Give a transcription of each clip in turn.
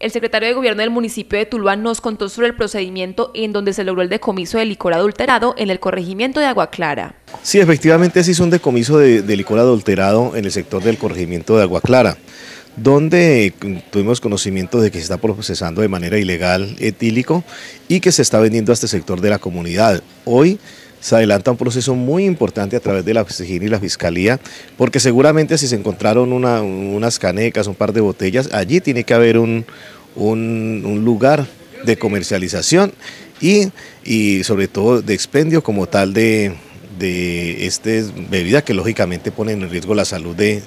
El secretario de Gobierno del municipio de Tuluá nos contó sobre el procedimiento en donde se logró el decomiso de licor adulterado en el corregimiento de Agua Clara. Sí, efectivamente se hizo un decomiso de, de licor adulterado en el sector del corregimiento de Agua Clara donde tuvimos conocimiento de que se está procesando de manera ilegal etílico y que se está vendiendo a este sector de la comunidad. Hoy se adelanta un proceso muy importante a través de la oficina y la fiscalía, porque seguramente si se encontraron unas canecas, un par de botellas, allí tiene que haber un, lugar de comercialización y, y, sobre todo de expendio como tal de, de estas bebidas que lógicamente ponen en riesgo la salud de,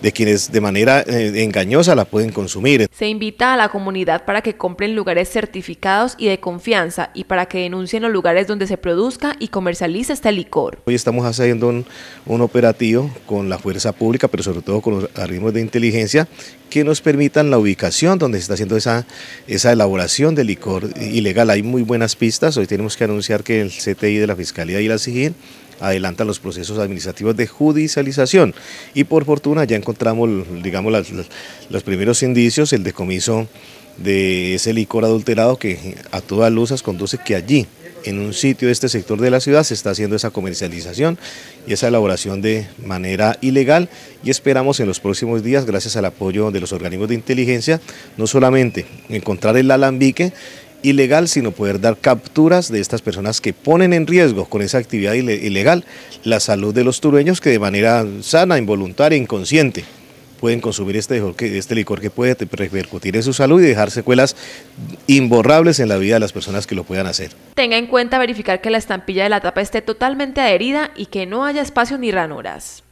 de quienes de manera eh, engañosa la pueden consumir. Se invita a la comunidad para que compren lugares certificados y de confianza y para que denuncien los lugares donde se produzca y comercialice este licor. Hoy estamos haciendo un, operativo con la fuerza pública, pero sobre todo con los organismos de inteligencia que nos permitan la ubicación donde se está haciendo esa, esa elaboración de licor ilegal. Hay muy buenas pistas, hoy tenemos que anunciar que el CTI de la Fiscalía y la SIGIN adelantan los procesos administrativos de judicialización y por fortuna ya encontramos digamos, los primeros indicios, el decomiso de ese licor adulterado que a todas luces conduce que allí en un sitio de este sector de la ciudad se está haciendo esa comercialización y esa elaboración de manera ilegal y esperamos en los próximos días, gracias al apoyo de los organismos de inteligencia, no solamente encontrar el alambique ilegal, sino poder dar capturas de estas personas que ponen en riesgo con esa actividad ilegal la salud de los turueños, que de manera sana, involuntaria, inconsciente pueden consumir este licor, que, este puede repercutir en su salud y dejar secuelas imborrables en la vida de las personas que lo puedan hacer. Tenga en cuenta verificar que la estampilla de la tapa esté totalmente adherida y que no haya espacio ni ranuras.